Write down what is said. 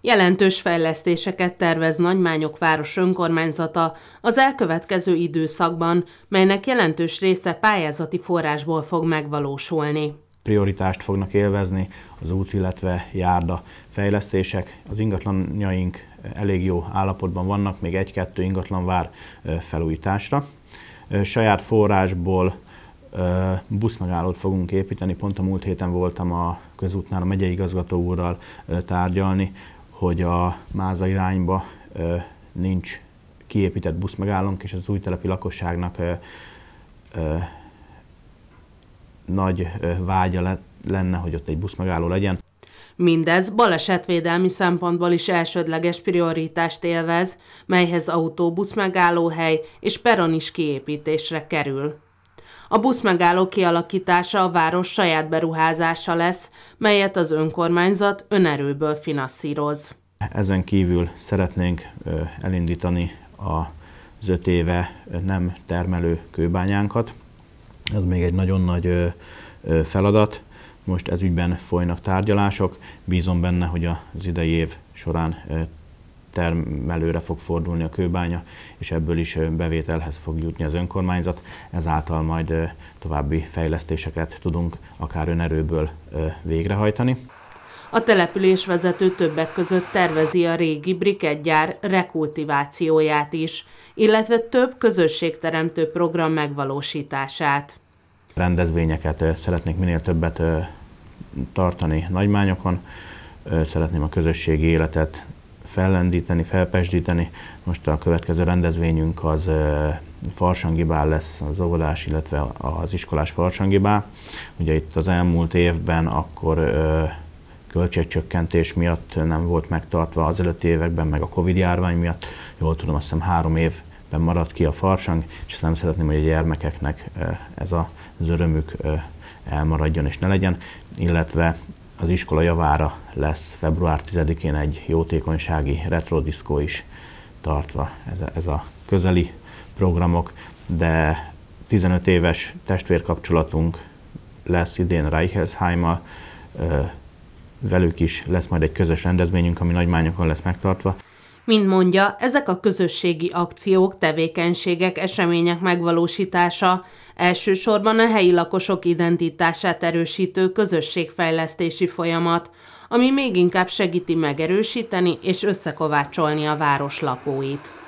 Jelentős fejlesztéseket tervez Nagymányok város önkormányzata az elkövetkező időszakban, melynek jelentős része pályázati forrásból fog megvalósulni. Prioritást fognak élvezni az út, illetve járda fejlesztések. Az ingatlanjaink elég jó állapotban vannak, még egy-kettő ingatlan vár felújításra. Saját forrásból buszmegállót fogunk építeni. Pont a múlt héten voltam a közútnál a megyei igazgató úrral tárgyalni hogy a Máza irányba nincs kiépített buszmegállónk, és az új telepi lakosságnak nagy vágya lenne, hogy ott egy buszmegálló legyen. Mindez balesetvédelmi szempontból is elsődleges prioritást élvez, melyhez autóbusz megállóhely és peron is kiépítésre kerül. A buszmegálló kialakítása a város saját beruházása lesz, melyet az önkormányzat önerőből finanszíroz. Ezen kívül szeretnénk elindítani az öt éve nem termelő kőbányánkat. Ez még egy nagyon nagy feladat. Most ez ügyben folynak tárgyalások. Bízom benne, hogy az idei év során termelőre fog fordulni a kőbánya, és ebből is bevételhez fog jutni az önkormányzat, ezáltal majd további fejlesztéseket tudunk akár önerőből végrehajtani. A település vezető többek között tervezi a régi brikettgyár rekultivációját is, illetve több közösségteremtő program megvalósítását. Rendezvényeket szeretnék minél többet tartani nagymányokon, szeretném a közösségi életet fellendíteni, felpesdíteni. Most a következő rendezvényünk az farsangibál lesz az óvodás, illetve az iskolás farsangibál. Ugye itt az elmúlt évben akkor költségcsökkentés miatt nem volt megtartva az előtti években, meg a Covid járvány miatt, jól tudom, azt hiszem három év maradt ki a farsang, és azt nem szeretném, hogy a gyermekeknek ez az örömük elmaradjon és ne legyen, illetve az iskola javára lesz február 10-én egy jótékonysági retrodiszkó is tartva. Ez, ez a közeli programok, de 15 éves testvérkapcsolatunk lesz idén a velük is lesz majd egy közös rendezvényünk, ami nagymányokon lesz megtartva. Mint mondja, ezek a közösségi akciók, tevékenységek, események megvalósítása elsősorban a helyi lakosok identitását erősítő közösségfejlesztési folyamat, ami még inkább segíti megerősíteni és összekovácsolni a város lakóit.